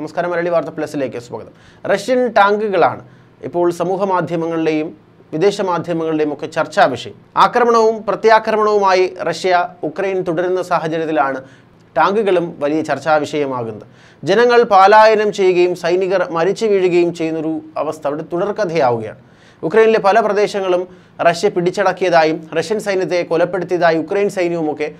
നമസ്കാരം മലയാളി വാർത്ത പ്ലസിലേക്ക് സ്വാഗതം റഷ്യൻ ടാങ്കുകളാണ് ഇപ്പോൾ സമൂഹ മാധ്യമങ്ങളിലെയും വിദേശ മാധ്യമങ്ങളുടെയും ഒക്കെ ചർച്ചാ വിഷയം ആക്രമണവും പ്രത്യാക്രമണവുമായി റഷ്യ ഉക്രൈൻ തുടരുന്ന സാഹചര്യത്തിലാണ് ടാങ്കുകളും വലിയ ചർച്ചാ വിഷയമാകുന്നത് ജനങ്ങൾ പാലായനം ചെയ്യുകയും സൈനികർ മരിച്ചു വീഴുകയും ചെയ്യുന്നൊരു അവസ്ഥ അവിടെ തുടർക്കഥയാവുകയാണ് ഉക്രൈനിലെ പല പ്രദേശങ്ങളും റഷ്യ പിടിച്ചടക്കിയതായും റഷ്യൻ സൈന്യത്തെ കൊലപ്പെടുത്തിയതായും ഉക്രൈൻ സൈന്യവുമൊക്കെ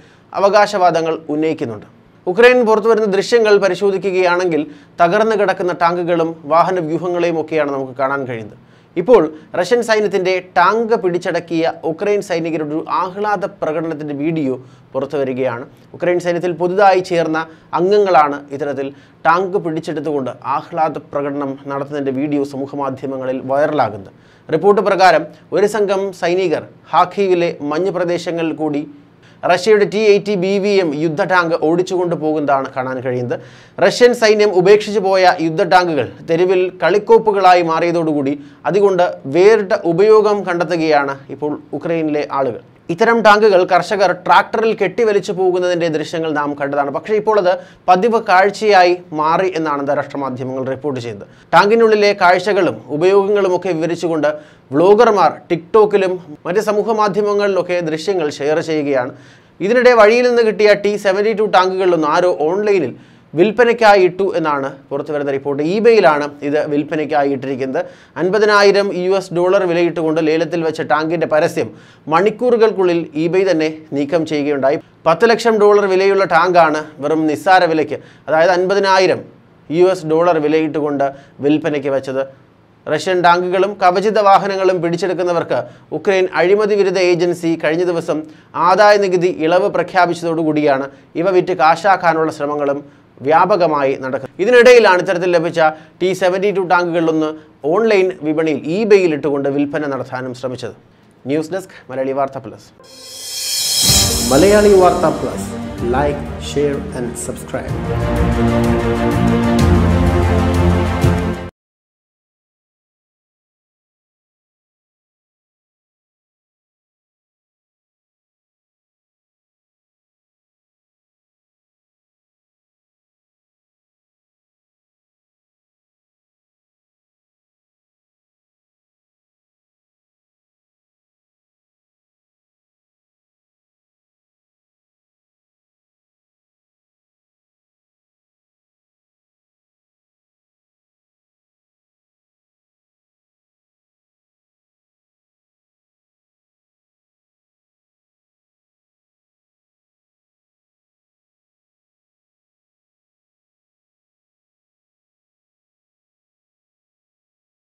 അവകാശവാദങ്ങൾ ഉന്നയിക്കുന്നുണ്ട് ഉക്രൈൻ പുറത്തു വരുന്ന ദൃശ്യങ്ങൾ പരിശോധിക്കുകയാണെങ്കിൽ തകർന്നു കിടക്കുന്ന ടാങ്കുകളും വാഹന വ്യൂഹങ്ങളെയും ഒക്കെയാണ് നമുക്ക് കാണാൻ കഴിയുന്നത് ഇപ്പോൾ റഷ്യൻ സൈന്യത്തിൻ്റെ ടാങ്ക് പിടിച്ചടക്കിയ ഉക്രൈൻ സൈനികരുടെ ഒരു ആഹ്ലാദ പ്രകടനത്തിൻ്റെ വീഡിയോ പുറത്തു വരികയാണ് ഉക്രൈൻ സൈന്യത്തിൽ പുതുതായി ചേർന്ന അംഗങ്ങളാണ് ഇത്തരത്തിൽ ടാങ്ക് പിടിച്ചെടുത്തുകൊണ്ട് ആഹ്ലാദ പ്രകടനം നടത്തുന്നതിൻ്റെ വീഡിയോ സമൂഹമാധ്യമങ്ങളിൽ വൈറലാകുന്നത് റിപ്പോർട്ട് പ്രകാരം ഒരു സംഘം സൈനികർ ഹാഖീവിലെ മഞ്ഞ് പ്രദേശങ്ങളിൽ കൂടി റഷ്യയുടെ T eighty B V M യുദ്ധ ടാങ്ക് ഓടിച്ചുകൊണ്ട് പോകുന്നതാണ് കാണാൻ കഴിയുന്നത് റഷ്യൻ സൈന്യം ഉപേക്ഷിച്ചു പോയ യുദ്ധ ടാങ്കുകൾ തെരുവിൽ കളിക്കോപ്പുകളായി മാറിയതോടുകൂടി അതുകൊണ്ട് വേറിട്ട ഉപയോഗം കണ്ടെത്തുകയാണ് ഇപ്പോൾ ഉക്രൈനിലെ ആളുകൾ ഇത്തരം ടാങ്കുകൾ കർഷകർ ട്രാക്ടറിൽ കെട്ടിവലിച്ചു പോകുന്നതിൻ്റെ ദൃശ്യങ്ങൾ നാം കണ്ടതാണ് പക്ഷേ ഇപ്പോൾ അത് പതിവ് കാഴ്ചയായി മാറി എന്നാണ് അന്താരാഷ്ട്ര മാധ്യമങ്ങൾ റിപ്പോർട്ട് ചെയ്തത് ടാങ്കിനുള്ളിലെ കാഴ്ചകളും ഒക്കെ വിവരിച്ചുകൊണ്ട് വ്ളോഗർമാർ ടിക്ടോക്കിലും മറ്റ് സമൂഹ മാധ്യമങ്ങളിലൊക്കെ ദൃശ്യങ്ങൾ ഷെയർ ചെയ്യുകയാണ് ഇതിനിടെ വഴിയിൽ നിന്ന് കിട്ടിയ ടി സെവൻറ്റി ടു ടാങ്കുകളിലൊന്നും ആരോ ഓൺലൈനിൽ വിൽപ്പനയ്ക്കായി ഇട്ടു എന്നാണ് പുറത്തു വരുന്ന റിപ്പോർട്ട് ഇബേയിലാണ് ഇത് വിൽപ്പനയ്ക്കായി ഇട്ടിരിക്കുന്നത് അൻപതിനായിരം യു എസ് ഡോളർ വിലയിട്ടുകൊണ്ട് ലേലത്തിൽ വെച്ച ടാങ്കിൻ്റെ പരസ്യം മണിക്കൂറുകൾക്കുള്ളിൽ ഇബേ തന്നെ നീക്കം ചെയ്യുകയുണ്ടായി പത്ത് ലക്ഷം ഡോളർ വിലയുള്ള ടാങ്കാണ് വെറും നിസ്സാര വിലയ്ക്ക് അതായത് അൻപതിനായിരം യു എസ് ഡോളർ വിലയിട്ടുകൊണ്ട് വിൽപ്പനയ്ക്ക് വെച്ചത് റഷ്യൻ ടാങ്കുകളും കവചിത വാഹനങ്ങളും പിടിച്ചെടുക്കുന്നവർക്ക് ഉക്രൈൻ അഴിമതി വിരുദ്ധ ഏജൻസി കഴിഞ്ഞ ദിവസം ആദായ നികുതി ഇളവ് പ്രഖ്യാപിച്ചതോടുകൂടിയാണ് ഇവ വിറ്റ് കാശാക്കാനുള്ള ശ്രമങ്ങളും വ്യാപകമായി നടക്കുന്നത് ഇതിനിടയിലാണ് ഇത്തരത്തിൽ ലഭിച്ച ടി സെവൻറ്റി ടു ടാങ്കുകളിലൊന്ന് ഓൺലൈൻ വിപണിയിൽ ഇബേയിൽ ഇട്ടുകൊണ്ട് വിൽപ്പന നടത്താനും ശ്രമിച്ചത് ന്യൂസ് ഡെസ്ക് മലയാളി വാർത്ത പ്ലസ് മലയാളി വാർത്ത plus like share and subscribe